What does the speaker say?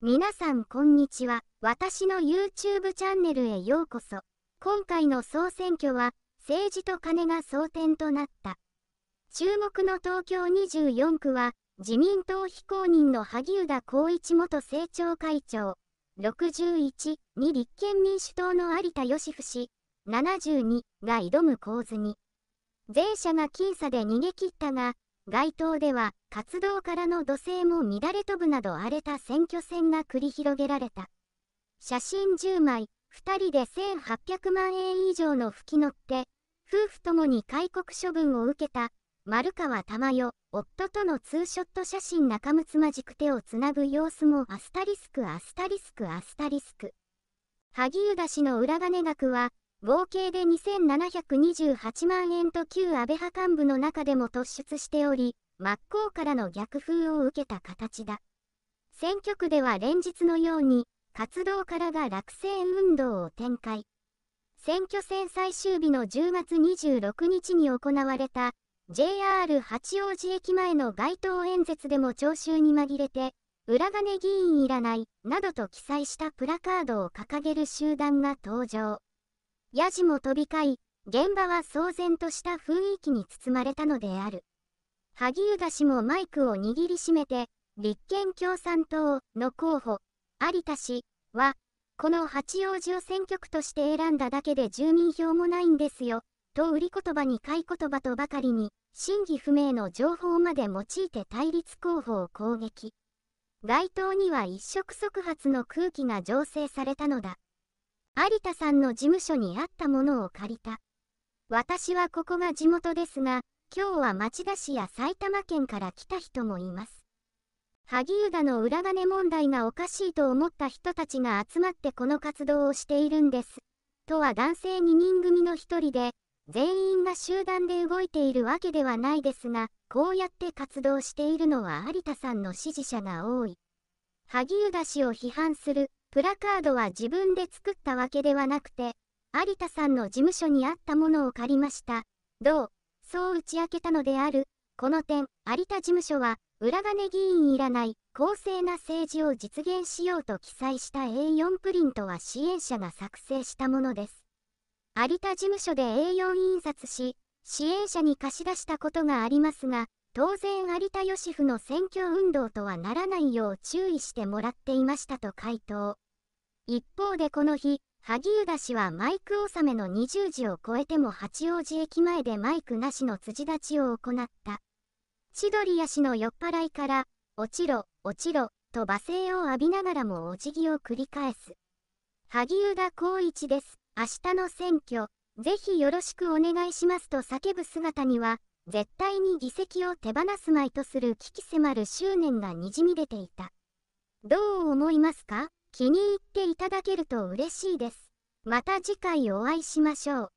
皆さんこんにちは。私の YouTube チャンネルへようこそ。今回の総選挙は、政治と金が争点となった。注目の東京24区は、自民党非公認の萩生田光一元政調会長、61に立憲民主党の有田芳生氏、72が挑む構図に。前者が僅差で逃げ切ったが、街頭では活動からの土星も乱れ飛ぶなど荒れた選挙戦が繰り広げられた写真10枚2人で1800万円以上の吹き乗って夫婦ともに戒告処分を受けた丸川珠代夫とのツーショット写真仲睦まじく手をつなぐ様子もアスタリスクアスタリスクアスタリスク萩生田氏の裏金額は合計で2728万円と旧安倍派幹部の中でも突出しており、真っ向からの逆風を受けた形だ。選挙区では連日のように、活動からが落選運動を展開。選挙戦最終日の10月26日に行われた JR 八王子駅前の街頭演説でも聴衆に紛れて、裏金議員いらない、などと記載したプラカードを掲げる集団が登場。ヤジも飛び交い、現場は騒然とした雰囲気に包まれたのである。萩生田氏もマイクを握りしめて、立憲共産党の候補、有田氏は、この八王子を選挙区として選んだだけで住民票もないんですよ、と売り言葉に買い言葉とばかりに、真偽不明の情報まで用いて対立候補を攻撃。街頭には一触即発の空気が醸成されたのだ。有田さんの事務所にあったものを借りた。私はここが地元ですが、今日は町田市や埼玉県から来た人もいます。萩生田の裏金問題がおかしいと思った人たちが集まってこの活動をしているんです。とは男性2人組の1人で、全員が集団で動いているわけではないですが、こうやって活動しているのは有田さんの支持者が多い。萩生田氏を批判するプラカードは自分で作ったわけではなくて、有田さんの事務所にあったものを借りました。どうそう打ち明けたのである。この点、有田事務所は、裏金議員いらない、公正な政治を実現しようと記載した A4 プリントは支援者が作成したものです。有田事務所で A4 印刷し、支援者に貸し出したことがありますが、当然有田義夫の選挙運動とはならないよう注意してもらっていましたと回答一方でこの日萩生田氏はマイク納めの20時を超えても八王子駅前でマイクなしの辻立ちを行った千鳥屋氏の酔っ払いから「落ちろ落ちろ」と罵声を浴びながらもお辞儀を繰り返す萩生田光一です明日の選挙ぜひよろしくお願いしますと叫ぶ姿には絶対に議席を手放すまいとする危機迫る執念がにじみ出ていた。どう思いますか気に入っていただけると嬉しいです。また次回お会いしましょう。